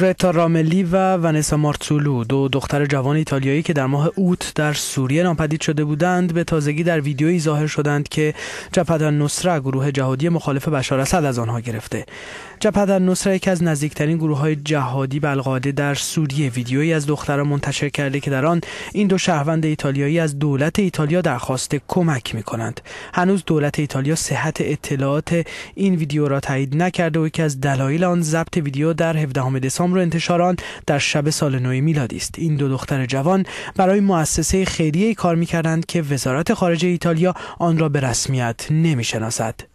گرتا راملی و ونسا مارتسولو دو دختر جوان ایتالیایی که در ماه اوت در سوریه ناپدید شده بودند به تازگی در ویدیویی ظاهر شدند که جبهه النصره گروه جهادی مخالف بشار اسد از آنها گرفته جبهه النصره یکی از نزدیکترین گروه های جهادی به در سوریه ویدیویی از دختران منتشر کرده که در آن این دو شهروند ایتالیایی از دولت ایتالیا درخواست کمک می کنند هنوز دولت ایتالیا صحت اطلاعات این ویدیو را تایید نکرده و یکی از دلایل آن ضبط ویدیو در 17 دسامبر انتشار در شب سال نو میلادی است این دو دختر جوان برای مؤسسه خیریه کار میکردند که وزارت خارجه ایتالیا آن را به رسمیت نمیشناسد